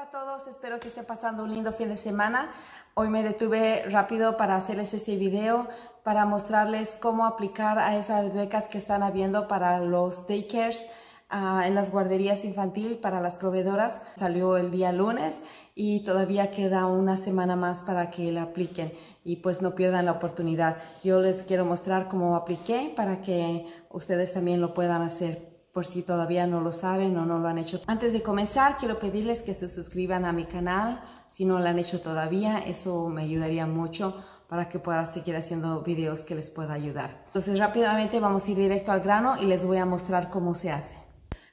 Hola a todos, espero que estén pasando un lindo fin de semana. Hoy me detuve rápido para hacerles ese video para mostrarles cómo aplicar a esas becas que están habiendo para los daycares ah, en las guarderías infantil para las proveedoras. Salió el día lunes y todavía queda una semana más para que la apliquen y pues no pierdan la oportunidad. Yo les quiero mostrar cómo apliqué para que ustedes también lo puedan hacer por si todavía no lo saben o no lo han hecho. Antes de comenzar, quiero pedirles que se suscriban a mi canal si no lo han hecho todavía. Eso me ayudaría mucho para que pueda seguir haciendo videos que les pueda ayudar. Entonces rápidamente vamos a ir directo al grano y les voy a mostrar cómo se hace.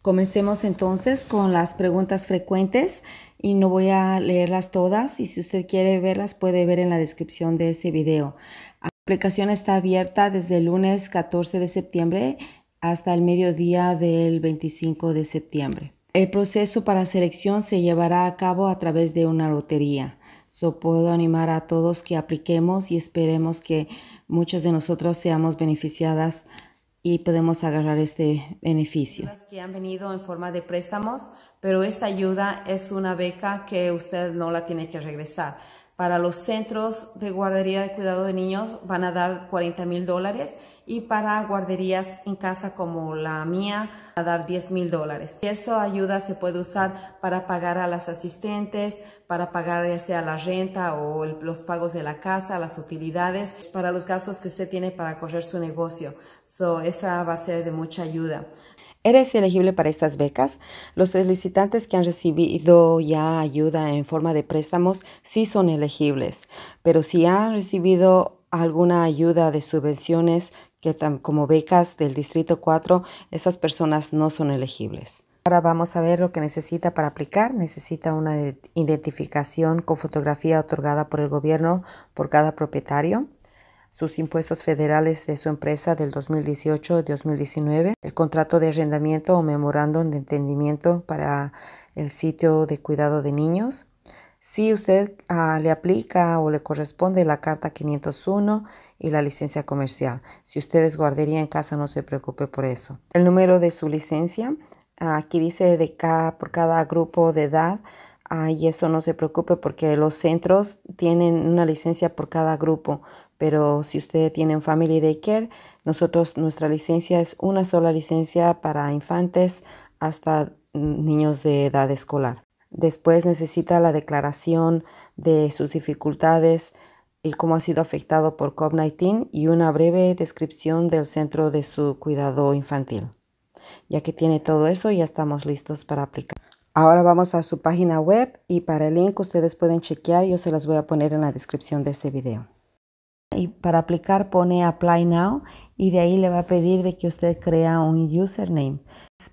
Comencemos entonces con las preguntas frecuentes y no voy a leerlas todas y si usted quiere verlas puede ver en la descripción de este video. La aplicación está abierta desde el lunes 14 de septiembre hasta el mediodía del 25 de septiembre. El proceso para selección se llevará a cabo a través de una lotería. So, puedo animar a todos que apliquemos y esperemos que muchos de nosotros seamos beneficiadas y podemos agarrar este beneficio. Las que han venido en forma de préstamos, pero esta ayuda es una beca que usted no la tiene que regresar. Para los centros de guardería de cuidado de niños van a dar 40 mil dólares y para guarderías en casa como la mía a dar 10 mil dólares. Esa ayuda se puede usar para pagar a las asistentes, para pagar ya sea la renta o los pagos de la casa, las utilidades, para los gastos que usted tiene para correr su negocio. So, esa va a ser de mucha ayuda. ¿Eres elegible para estas becas? Los solicitantes que han recibido ya ayuda en forma de préstamos sí son elegibles, pero si han recibido alguna ayuda de subvenciones que como becas del Distrito 4, esas personas no son elegibles. Ahora vamos a ver lo que necesita para aplicar. Necesita una identificación con fotografía otorgada por el gobierno por cada propietario sus impuestos federales de su empresa del 2018-2019, el contrato de arrendamiento o memorándum de entendimiento para el sitio de cuidado de niños. Si usted ah, le aplica o le corresponde la carta 501 y la licencia comercial. Si usted es guardería en casa, no se preocupe por eso. El número de su licencia, ah, aquí dice de por cada grupo de edad, y eso no se preocupe porque los centros tienen una licencia por cada grupo, pero si tiene tienen Family Daycare, nosotros nuestra licencia es una sola licencia para infantes hasta niños de edad escolar. Después necesita la declaración de sus dificultades y cómo ha sido afectado por COVID-19 y una breve descripción del centro de su cuidado infantil. Ya que tiene todo eso, ya estamos listos para aplicar. Ahora vamos a su página web y para el link ustedes pueden chequear, yo se las voy a poner en la descripción de este video. Y para aplicar pone Apply Now y de ahí le va a pedir de que usted crea un username.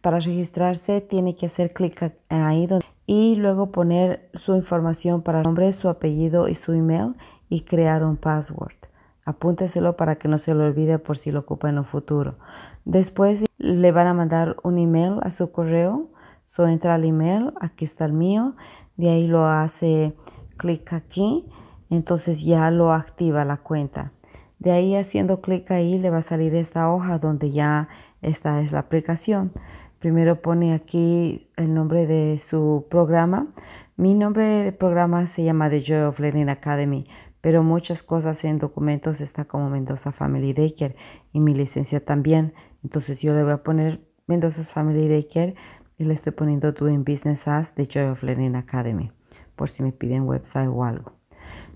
Para registrarse tiene que hacer clic ahí donde, y luego poner su información para nombre, su apellido y su email y crear un password. Apúnteselo para que no se lo olvide por si lo ocupa en un futuro. Después le van a mandar un email a su correo So entra al email, aquí está el mío, de ahí lo hace clic aquí, entonces ya lo activa la cuenta. De ahí haciendo clic ahí le va a salir esta hoja donde ya esta es la aplicación. Primero pone aquí el nombre de su programa. Mi nombre de programa se llama The Joy of Learning Academy, pero muchas cosas en documentos está como Mendoza Family Daycare y mi licencia también. Entonces yo le voy a poner Mendoza Family Daycare y le estoy poniendo Doing Business as The Joy of Learning Academy, por si me piden website o algo.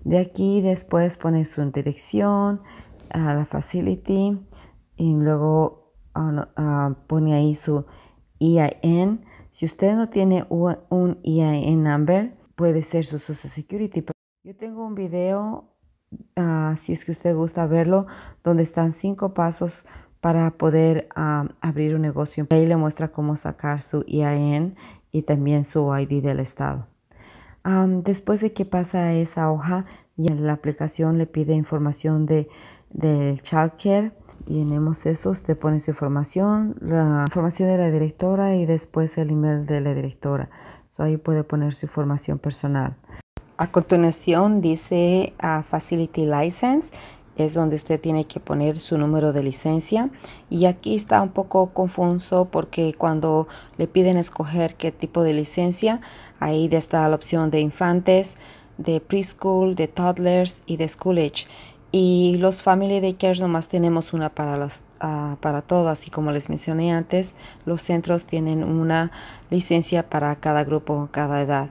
De aquí después pone su dirección a la facility y luego ah, ah, pone ahí su EIN. Si usted no tiene un, EIN number, puede ser su Social Security. Yo tengo un video, ah, si es que usted gusta verlo, donde están cinco pasos para poder abrir un negocio. Ahí le muestra cómo sacar su IAN y también su ID del estado. después de que pasa esa hoja, y en la aplicación le pide información de, del childcare. tenemos eso, usted pone su información, la información de la directora y después el email de la directora. ahí puede poner su información personal. A continuación dice ah, Facility License es donde usted tiene que poner su número de licencia y aquí está un poco confuso porque cuando le piden escoger qué tipo de licencia ahí está la opción de infantes de preschool de toddlers y de school age y los family daycare nomás tenemos una para los ah, para todas y como les mencioné antes los centros tienen una licencia para cada grupo cada edad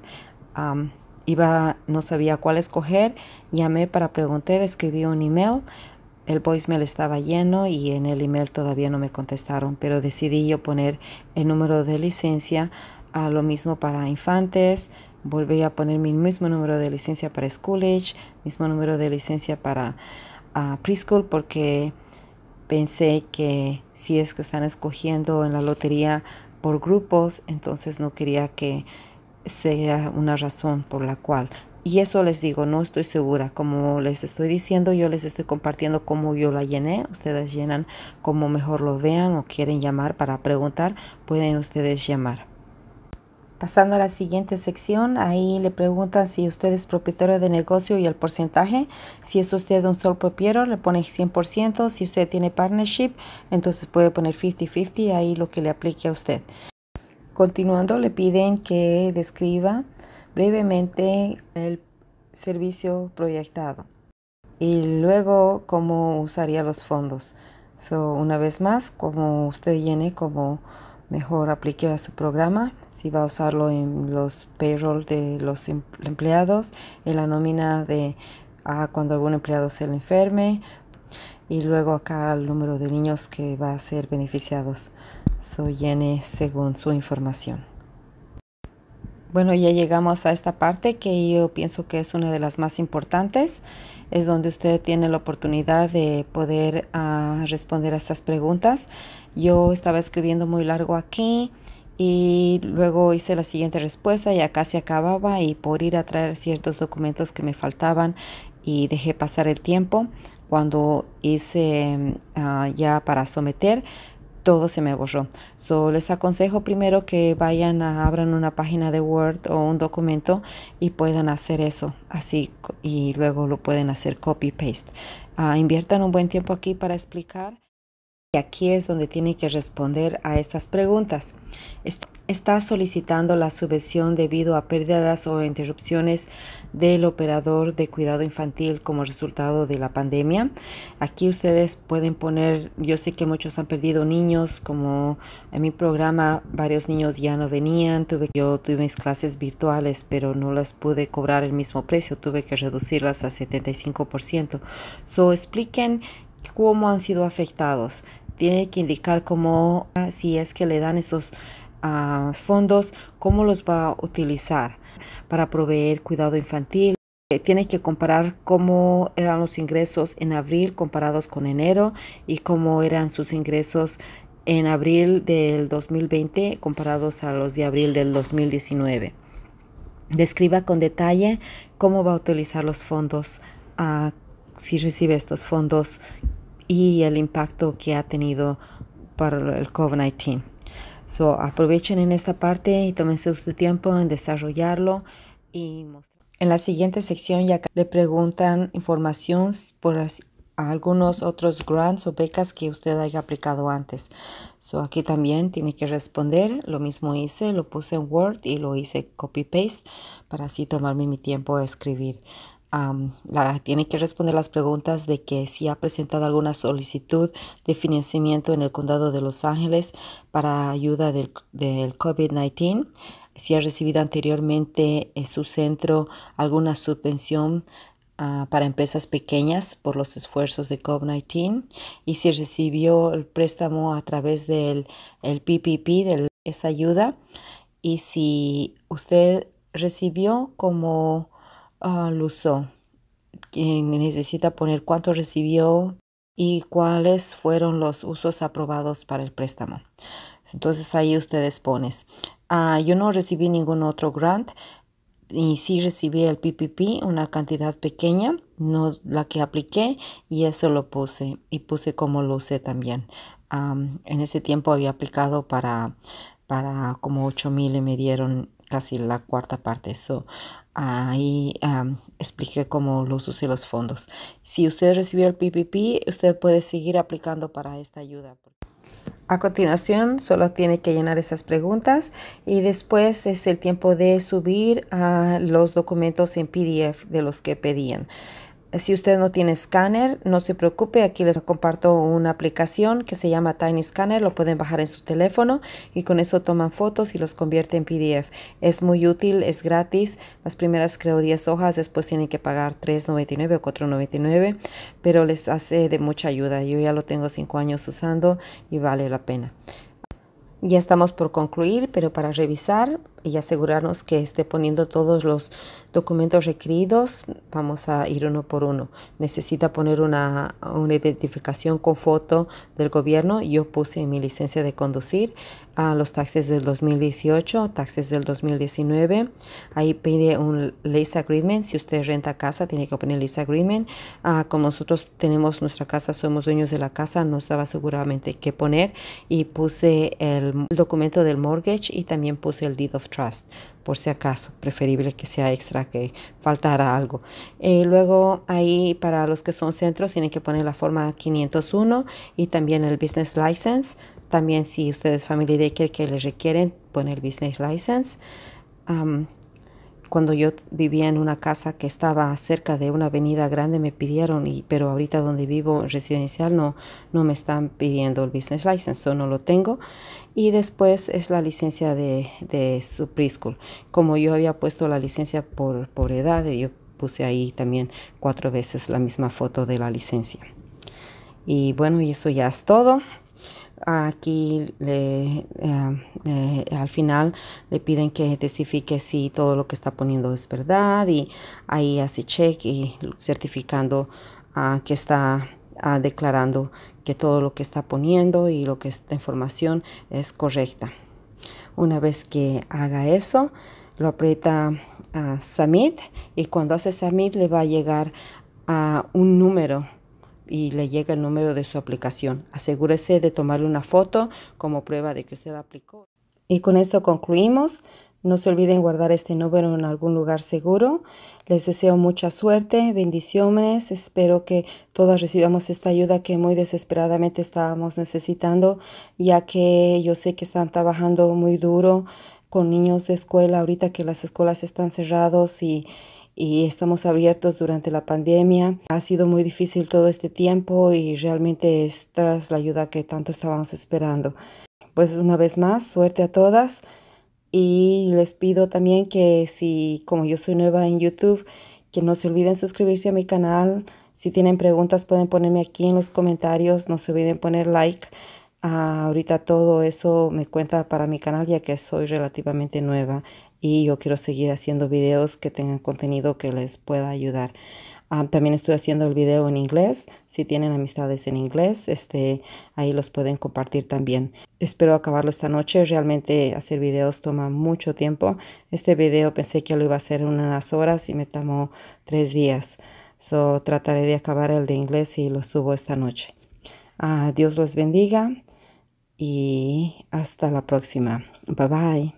iba, no sabía cuál escoger, llamé para preguntar, escribí un email, el voicemail estaba lleno y en el email todavía no me contestaron, pero decidí yo poner el número de licencia a lo mismo para infantes, volví a poner mi mismo número de licencia para school mismo número de licencia para ah, preschool porque pensé que si es que están escogiendo en la lotería por grupos, entonces no quería que sea una razón por la cual. Y eso les digo, no estoy segura. Como les estoy diciendo, yo les estoy compartiendo cómo yo la llené. Ustedes llenan como mejor lo vean o quieren llamar para preguntar, pueden ustedes llamar. Pasando a la siguiente sección, ahí le preguntan si usted es propietario de negocio y el porcentaje. Si es usted un solo propietario, le pone 100%. Si usted tiene partnership, entonces puede poner 50-50, ahí lo que le aplique a usted. Continuando, le piden que describa brevemente el servicio proyectado y luego cómo usaría los fondos. So, una vez más, como usted llene, como mejor aplique a su programa, si va a usarlo en los payroll de los em-, empleados, en la nómina de ah, cuando algún empleado se le enferme y luego acá el número de niños que va a ser beneficiados. Soy N según su información. Bueno, ya llegamos a esta parte que yo pienso que es una de las más importantes. Es donde usted tiene la oportunidad de poder ah, responder a estas preguntas. Yo estaba escribiendo muy largo aquí y luego hice la siguiente respuesta, y acá se acababa y por ir a traer ciertos documentos que me faltaban y dejé pasar el tiempo cuando hice ah, ya para someter todo se me borró. So, les aconsejo primero que vayan a abran una página de Word o un documento y puedan hacer eso así y luego lo pueden hacer copy paste. Ah, inviertan un buen tiempo aquí para explicar. Y aquí es donde tiene que responder a estas preguntas. Está solicitando la subvención debido a pérdidas o interrupciones del operador de cuidado infantil como resultado de la pandemia. Aquí ustedes pueden poner, yo sé que muchos han perdido niños, como en mi programa varios niños ya no venían, tuve yo tuve mis clases virtuales, pero no las pude cobrar el mismo precio, tuve que reducirlas a 75%. So expliquen cómo han sido afectados tiene que indicar cómo, ah, si es que le dan estos ah, fondos, cómo los va a utilizar para proveer cuidado infantil. Eh, tiene que comparar cómo eran los ingresos en abril comparados con enero y cómo eran sus ingresos en abril del 2020 comparados a los de abril del 2019. Describa con detalle cómo va a utilizar los fondos, ah, si recibe estos fondos, y el impacto que ha tenido para el COVID-19. So, aprovechen en esta parte y tómense su tiempo en desarrollarlo y En la siguiente sección ya le preguntan información por algunos otros grants o becas que usted haya aplicado antes. So, aquí también tiene que responder. Lo mismo hice, lo puse en Word y lo hice copy-paste para así tomarme mi tiempo de escribir la, tiene que responder las preguntas de que si ha presentado alguna solicitud de financiamiento en el condado de Los Ángeles para ayuda del, COVID-19, si ha recibido anteriormente en su centro alguna subvención ah, para empresas pequeñas por los esfuerzos de COVID-19 y si recibió el préstamo a través del PPP, de esa ayuda, y si usted recibió como uh, lo usó, necesita poner cuánto recibió y cuáles fueron los usos aprobados para el préstamo. Entonces ahí ustedes pones, ah, yo no recibí ningún otro grant y sí recibí el PPP, una cantidad pequeña, no la que apliqué y eso lo puse y puse como lo usé también. Ah, en ese tiempo había aplicado para, para como 8 mil y me dieron casi la cuarta parte. eso Ahí expliqué cómo los usé los fondos. Si usted recibió el PPP, usted puede seguir aplicando para esta ayuda. A continuación, solo tiene que llenar esas preguntas y después es el tiempo de subir los documentos en PDF de los que pedían. Si usted no tiene escáner, no se preocupe, aquí les comparto una aplicación que se llama Tiny Scanner, lo pueden bajar en su teléfono y con eso toman fotos y los convierte en PDF. Es muy útil, es gratis, las primeras creo 10 hojas, después tienen que pagar $3.99 o $4.99, pero les hace de mucha ayuda. Yo ya lo tengo 5 años usando y vale la pena. Ya estamos por concluir, pero para revisar, y asegurarnos que esté poniendo todos los documentos requeridos. Vamos a ir uno por uno. Necesita poner una, una identificación con foto del gobierno. Yo puse mi licencia de conducir a los taxes del 2018, taxes del 2019. Ahí pide un lease agreement. Si usted renta casa, tiene que poner lease agreement. Ah, como nosotros tenemos nuestra casa, somos dueños de la casa, no estaba seguramente qué poner. Y puse el documento del mortgage y también puse el deed of por si acaso, preferible que sea extra que faltara algo. y eh, luego ahí para los que son centros tienen que poner la forma 501 y también el business license. También si ustedes familia de que les requieren, poner business license. Cuando yo vivía en una casa que estaba cerca de una avenida grande me pidieron, y, pero ahorita donde vivo residencial no, no me están pidiendo el business license, o no lo tengo. Y después es la licencia de, de su preschool. Como yo había puesto la licencia por, por edad, yo puse ahí también cuatro veces la misma foto de la licencia. Y bueno, y eso ya es todo. Aquí le, eh, eh, al final le piden que testifique si todo lo que está poniendo es verdad y ahí hace check y certificando ah, que está ah, declarando que todo lo que está poniendo y lo que esta información es correcta. Una vez que haga eso, lo aprieta a ah, samit Submit y cuando hace Submit le va a llegar a un número y le llega el número de su aplicación. Asegúrese de tomarle una foto como prueba de que usted aplicó. Y con esto concluimos. No se olviden guardar este número en algún lugar seguro. Les deseo mucha suerte, bendiciones. Espero que todas recibamos esta ayuda que muy desesperadamente estábamos necesitando, ya que yo sé que están trabajando muy duro con niños de escuela ahorita que las escuelas están cerradas y y estamos abiertos durante la pandemia. Ha sido muy difícil todo este tiempo y realmente esta es la ayuda que tanto estábamos esperando. Pues una vez más, suerte a todas y les pido también que si, como yo soy nueva en YouTube, que no se olviden suscribirse a mi canal. Si tienen preguntas pueden ponerme aquí en los comentarios, no se olviden poner like. Ah, ahorita todo eso me cuenta para mi canal ya que soy relativamente nueva y yo quiero seguir haciendo videos que tengan contenido que les pueda ayudar. Ah, también estoy haciendo el video en inglés. Si tienen amistades en inglés, este, ahí los pueden compartir también. Espero acabarlo esta noche. Realmente hacer videos toma mucho tiempo. Este video pensé que lo iba a hacer en unas horas y me tomó tres días. So, trataré de acabar el de inglés y lo subo esta noche. Ah, Dios los bendiga y hasta la próxima. Bye bye.